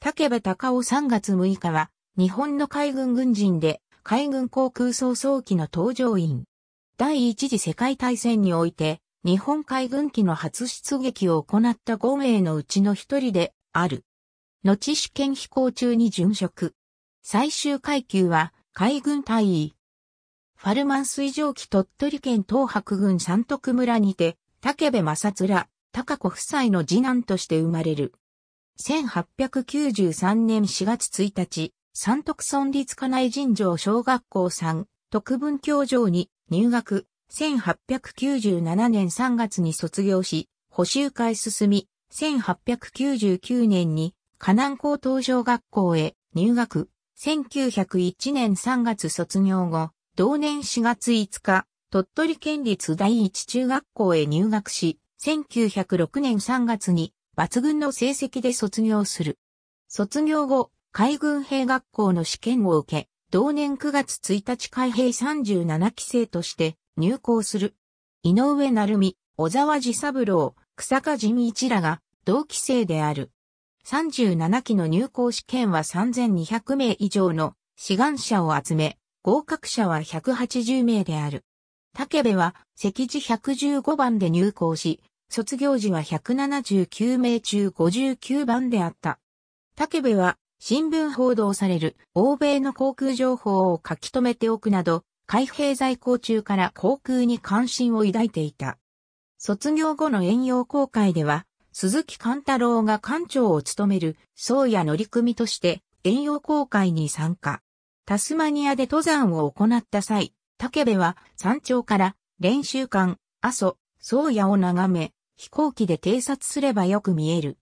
竹部隆夫3月6日は、日本の海軍軍人で、海軍航空総操機の搭乗員。第一次世界大戦において、日本海軍機の初出撃を行った5名のうちの一人である。後試験飛行中に殉職。最終階級は海軍大尉。ファルマン水上機鳥取県東白郡三徳村にて、竹部正面、高子夫妻の次男として生まれる。1893年4月1日、三徳村立家内尋常小学校3、特分教場に入学、1897年3月に卒業し、補修会進み、1899年に、河南高等小学校へ入学、1901年3月卒業後、同年4月5日、鳥取県立第一中学校へ入学し、1906年3月に抜群の成績で卒業する。卒業後、海軍兵学校の試験を受け、同年9月1日海兵37期生として入校する。井上成美、小沢治三郎、草加仁一らが同期生である。37期の入校試験は3200名以上の志願者を集め、合格者は180名である。竹部は、赤字115番で入校し、卒業時は179名中59番であった。武部は新聞報道される欧米の航空情報を書き留めておくなど、海兵在校中から航空に関心を抱いていた。卒業後の遠洋航海では、鈴木貫太郎が艦長を務める宗谷乗組として遠洋航海に参加。タスマニアで登山を行った際、武部は山頂から練習艦、阿蘇、宗谷を眺め、飛行機で偵察すればよく見える。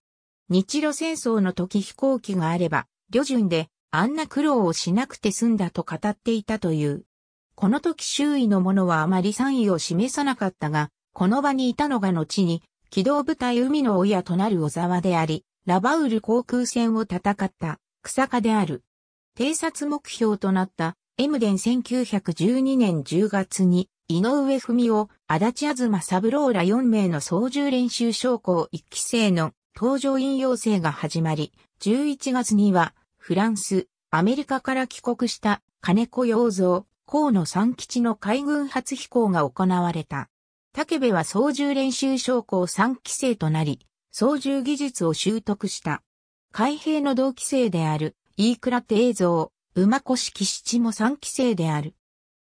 日露戦争の時飛行機があれば、旅順であんな苦労をしなくて済んだと語っていたという。この時周囲の者はあまり賛意を示さなかったが、この場にいたのが後に、機動部隊海の親となる小沢であり、ラバウル航空船を戦った、草加である。偵察目標となったエムデン1912年10月に、井上文夫、足立東三郎ら4名の操縦練習将校1期生の搭乗員用成が始まり、11月には、フランス、アメリカから帰国した金子洋蔵、河野三吉の海軍初飛行が行われた。武部は操縦練習将校3期生となり、操縦技術を習得した。海兵の同期生である、飯倉定蔵、馬越木七も3期生である。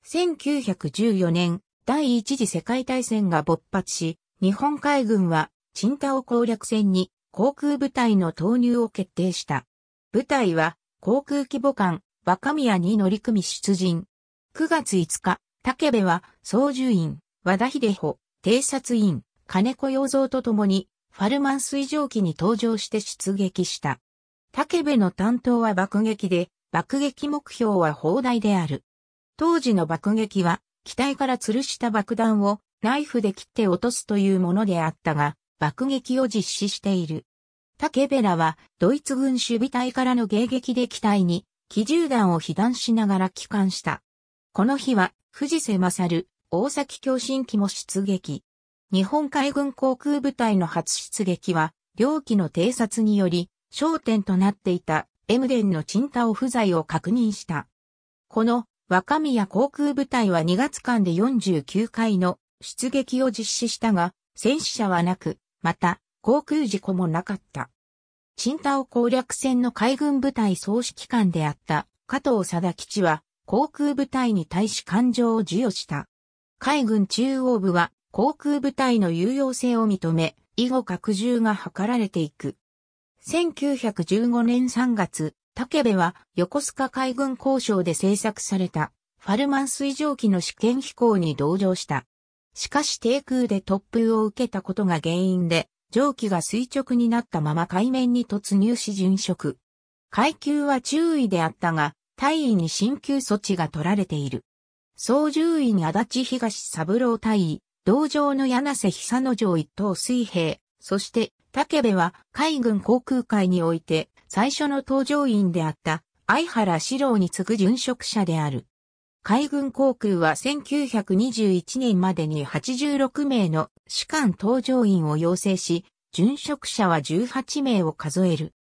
1914年、第一次世界大戦が勃発し、日本海軍は、チンタオ攻略戦に航空部隊の投入を決定した。部隊は、航空規模艦、若宮に乗り組み出陣。9月5日、竹部は、操縦員、和田秀穂、偵察員、金子洋蔵と共に、ファルマン水蒸気に登場して出撃した。竹部の担当は爆撃で、爆撃目標は砲台である。当時の爆撃は、機体から吊るした爆弾をナイフで切って落とすというものであったが、爆撃を実施している。竹ベラは、ドイツ軍守備隊からの迎撃で機体に、機銃弾を被弾しながら帰還した。この日は、藤瀬勝、大崎共振機も出撃。日本海軍航空部隊の初出撃は、両機の偵察により、焦点となっていたエムデンのチンを不在を確認した。この若宮航空部隊は2月間で49回の出撃を実施したが、戦死者はなく、また航空事故もなかった。チンを攻略戦の海軍部隊総指揮官であった加藤貞吉は航空部隊に対し感情を授与した。海軍中央部は航空部隊の有用性を認め、以後拡充が図られていく。1915年3月、武部は横須賀海軍交渉で製作されたファルマン水蒸気の試験飛行に同乗した。しかし低空で突風を受けたことが原因で、蒸気が垂直になったまま海面に突入し殉職。階級は中意であったが、大尉に進級措置が取られている。総獣医に足立東三郎大尉、同乗の柳瀬久之城一等水兵、そして武部は海軍航空界において最初の搭乗員であった相原四郎に次ぐ殉職者である。海軍航空は1921年までに86名の士官搭乗員を要請し、殉職者は18名を数える。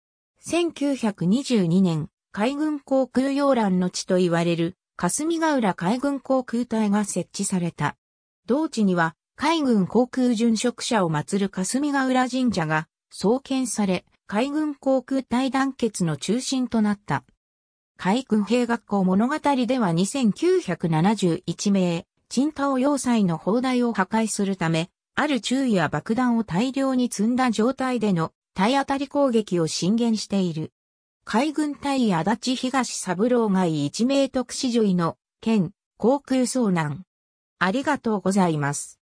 1922年、海軍航空要覧の地と言われる、霞ヶ浦海軍航空隊が設置された。同地には、海軍航空巡職者を祀る霞ヶ浦神社が創建され、海軍航空隊団結の中心となった。海軍兵学校物語では2971名、チンタ要塞の砲台を破壊するため、ある注意や爆弾を大量に積んだ状態での体当たり攻撃を進言している。海軍隊足立東三郎が一名特使女医の県航空遭難。ありがとうございます。